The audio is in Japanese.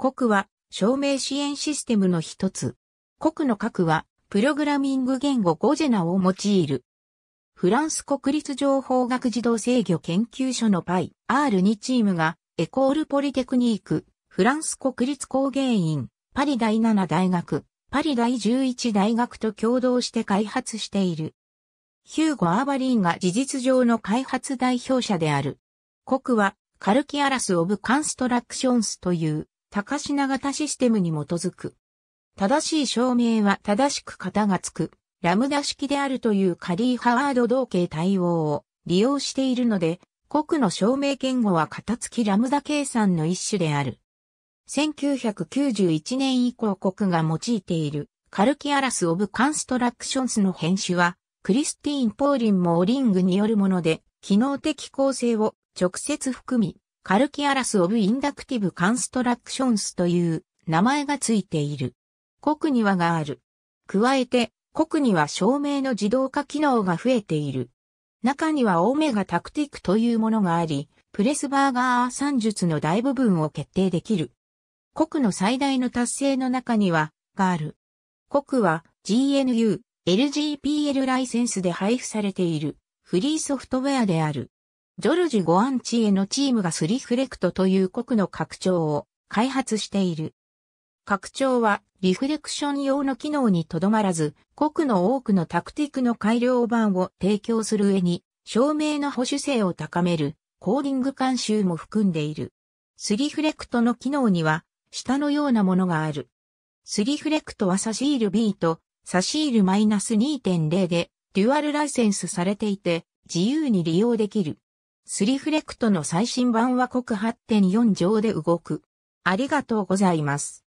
国は証明支援システムの一つ。国の核は、プログラミング言語ゴジェナを用いる。フランス国立情報学児童制御研究所のパイ R2 チームが、エコールポリテクニーク、フランス国立工芸院、パリ第7大学、パリ第11大学と共同して開発している。ヒューゴ・アーバリーンが事実上の開発代表者である。国は、カルキアラス・オブ・カンストラクションスという高品型システムに基づく。正しい証明は正しく型がつく、ラムダ式であるというカリー・ハワード同型対応を利用しているので、国の証明言語は型付きラムダ計算の一種である。1991年以降国が用いているカルキアラス・オブ・カンストラクションスの編集は、クリスティーン・ポーリンもオリングによるもので、機能的構成を直接含み、カルキアラス・オブ・インダクティブ・カンストラクションスという名前がついている。国にはがある。加えて、国には照明の自動化機能が増えている。中にはオーメガタクティクというものがあり、プレスバーガー算術の大部分を決定できる。国の最大の達成の中には、がある。国は GNU、LGPL ライセンスで配布されているフリーソフトウェアである。ジョルジュ・ゴアンチへのチームがスリフレクトという国の拡張を開発している。拡張はリフレクション用の機能にとどまらず、国の多くのタクティクの改良版を提供する上に、照明の保守性を高めるコーディング監修も含んでいる。スリフレクトの機能には、下のようなものがある。スリフレクトはサシール B とサシール -2.0 でデュアルライセンスされていて、自由に利用できる。スリフレクトの最新版は国8.4上で動く。ありがとうございます。